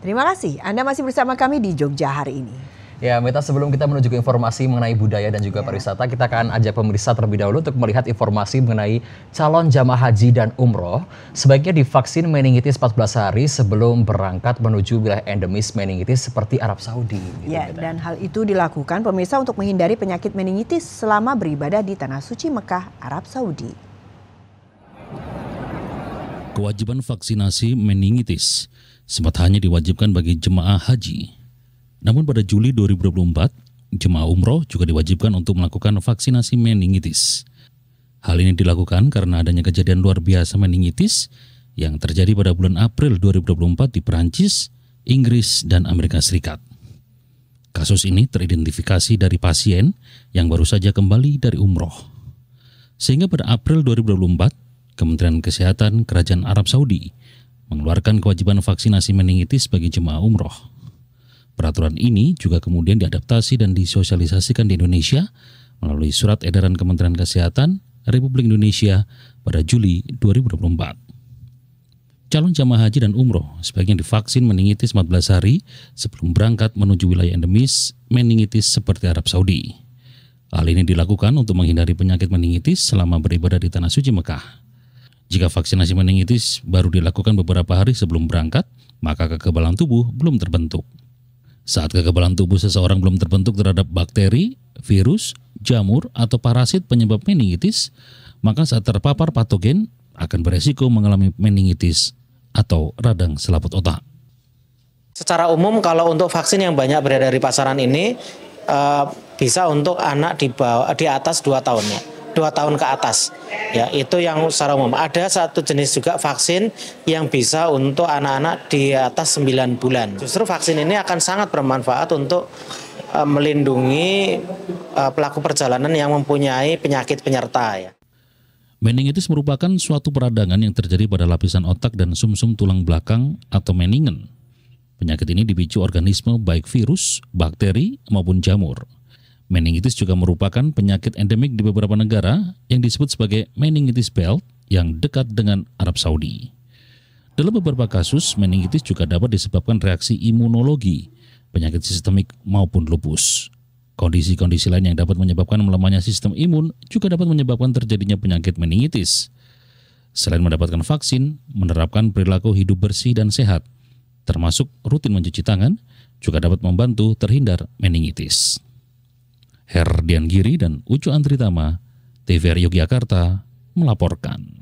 Terima kasih. Anda masih bersama kami di Jogja hari ini. Ya, Meta, sebelum kita menuju ke informasi mengenai budaya dan juga ya. pariwisata, kita akan ajak pemirsa terlebih dahulu untuk melihat informasi mengenai calon jamaah haji dan umroh. Sebaiknya divaksin meningitis 14 hari sebelum berangkat menuju wilayah endemis meningitis seperti Arab Saudi. Gitu, ya, Meta. dan hal itu dilakukan pemirsa untuk menghindari penyakit meningitis selama beribadah di Tanah Suci Mekah, Arab Saudi. Kewajiban vaksinasi meningitis sempat hanya diwajibkan bagi jemaah haji. Namun pada Juli 2024, jemaah umroh juga diwajibkan untuk melakukan vaksinasi meningitis. Hal ini dilakukan karena adanya kejadian luar biasa meningitis yang terjadi pada bulan April 2024 di Perancis, Inggris, dan Amerika Serikat. Kasus ini teridentifikasi dari pasien yang baru saja kembali dari umroh. Sehingga pada April 2024, Kementerian Kesehatan Kerajaan Arab Saudi mengeluarkan kewajiban vaksinasi meningitis bagi jemaah umroh. Peraturan ini juga kemudian diadaptasi dan disosialisasikan di Indonesia melalui Surat Edaran Kementerian Kesehatan Republik Indonesia pada Juli 2024 calon jamaah haji dan umroh sebaiknya divaksin meningitis 14 hari sebelum berangkat menuju wilayah endemis meningitis seperti Arab Saudi. Hal ini dilakukan untuk menghindari penyakit meningitis selama beribadah di Tanah Suci Mekah. Jika vaksinasi meningitis baru dilakukan beberapa hari sebelum berangkat, maka kekebalan tubuh belum terbentuk. Saat kekebalan tubuh seseorang belum terbentuk terhadap bakteri, virus, jamur, atau parasit penyebab meningitis, maka saat terpapar patogen akan beresiko mengalami meningitis atau radang selaput otak. Secara umum kalau untuk vaksin yang banyak beredar di pasaran ini eh, bisa untuk anak di bawah di atas 2 tahun ya dua tahun ke atas. Ya, itu yang secara umum. Ada satu jenis juga vaksin yang bisa untuk anak-anak di atas 9 bulan. Justru vaksin ini akan sangat bermanfaat untuk uh, melindungi uh, pelaku perjalanan yang mempunyai penyakit penyerta ya. Meningitis merupakan suatu peradangan yang terjadi pada lapisan otak dan sumsum -sum tulang belakang atau meningen. Penyakit ini dipicu organisme baik virus, bakteri, maupun jamur. Meningitis juga merupakan penyakit endemik di beberapa negara yang disebut sebagai meningitis belt yang dekat dengan Arab Saudi. Dalam beberapa kasus, meningitis juga dapat disebabkan reaksi imunologi, penyakit sistemik maupun lupus. Kondisi-kondisi lain yang dapat menyebabkan melemahnya sistem imun juga dapat menyebabkan terjadinya penyakit meningitis. Selain mendapatkan vaksin, menerapkan perilaku hidup bersih dan sehat, termasuk rutin mencuci tangan, juga dapat membantu terhindar meningitis. Herdian Giri dan Ucu Antritama, TVR Yogyakarta melaporkan.